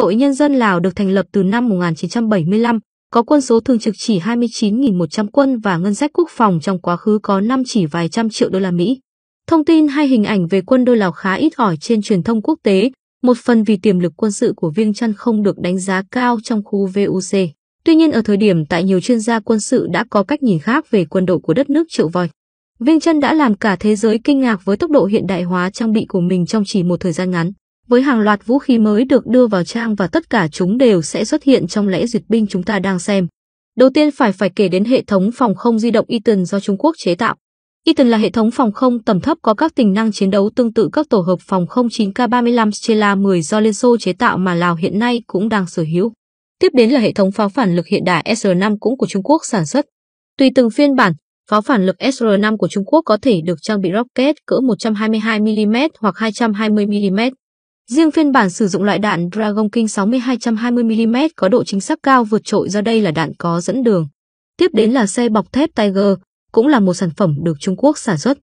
đội nhân dân Lào được thành lập từ năm 1975, có quân số thường trực chỉ 29.100 quân và ngân sách quốc phòng trong quá khứ có năm chỉ vài trăm triệu đô la Mỹ. Thông tin hay hình ảnh về quân đội Lào khá ít ỏi trên truyền thông quốc tế, một phần vì tiềm lực quân sự của Viêng Chăn không được đánh giá cao trong khu VUC. Tuy nhiên ở thời điểm tại nhiều chuyên gia quân sự đã có cách nhìn khác về quân đội của đất nước triệu vòi. Viêng Chăn đã làm cả thế giới kinh ngạc với tốc độ hiện đại hóa trang bị của mình trong chỉ một thời gian ngắn với hàng loạt vũ khí mới được đưa vào trang và tất cả chúng đều sẽ xuất hiện trong lễ duyệt binh chúng ta đang xem. Đầu tiên phải phải kể đến hệ thống phòng không di động Eaton do Trung Quốc chế tạo. Eaton là hệ thống phòng không tầm thấp có các tính năng chiến đấu tương tự các tổ hợp phòng không 9K35 Stella 10 do Liên Xô chế tạo mà Lào hiện nay cũng đang sở hữu. Tiếp đến là hệ thống pháo phản lực hiện đại SR5 cũng của Trung Quốc sản xuất. Tùy từng phiên bản, pháo phản lực SR5 của Trung Quốc có thể được trang bị rocket cỡ 122mm hoặc 220mm. Riêng phiên bản sử dụng loại đạn Dragon King 6220mm có độ chính xác cao vượt trội do đây là đạn có dẫn đường. Tiếp đến là xe bọc thép Tiger, cũng là một sản phẩm được Trung Quốc sản xuất.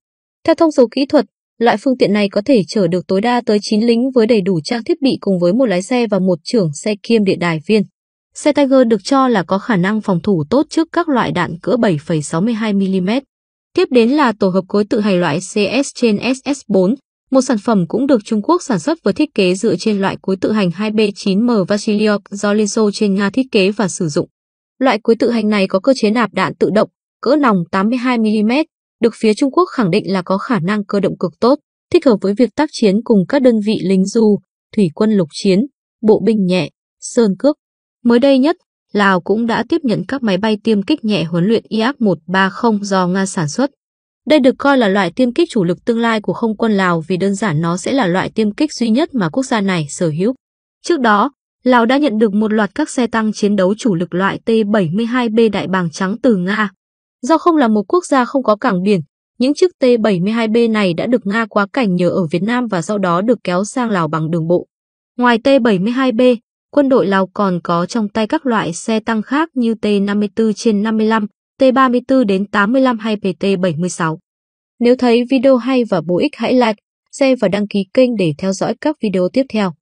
Theo thông số kỹ thuật, loại phương tiện này có thể chở được tối đa tới 9 lính với đầy đủ trang thiết bị cùng với một lái xe và một trưởng xe kiêm địa đài viên. Xe Tiger được cho là có khả năng phòng thủ tốt trước các loại đạn cỡ 7,62mm. Tiếp đến là tổ hợp cối tự hành loại CS trên SS4, một sản phẩm cũng được Trung Quốc sản xuất với thiết kế dựa trên loại cuối tự hành 2B9M Vasiliok do Liên Xô trên Nga thiết kế và sử dụng. Loại cuối tự hành này có cơ chế nạp đạn tự động, cỡ nòng 82mm, được phía Trung Quốc khẳng định là có khả năng cơ động cực tốt, thích hợp với việc tác chiến cùng các đơn vị lính du, thủy quân lục chiến, bộ binh nhẹ, sơn cước. Mới đây nhất, Lào cũng đã tiếp nhận các máy bay tiêm kích nhẹ huấn luyện IAK-130 do Nga sản xuất. Đây được coi là loại tiêm kích chủ lực tương lai của không quân Lào vì đơn giản nó sẽ là loại tiêm kích duy nhất mà quốc gia này sở hữu. Trước đó, Lào đã nhận được một loạt các xe tăng chiến đấu chủ lực loại T-72B đại bàng trắng từ Nga. Do không là một quốc gia không có cảng biển, những chiếc T-72B này đã được Nga quá cảnh nhờ ở Việt Nam và sau đó được kéo sang Lào bằng đường bộ. Ngoài T-72B, quân đội Lào còn có trong tay các loại xe tăng khác như T-54 trên 55, PT34 đến 85 hay PT76. Nếu thấy video hay và bổ ích hãy like, share và đăng ký kênh để theo dõi các video tiếp theo.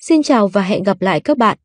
Xin chào và hẹn gặp lại các bạn.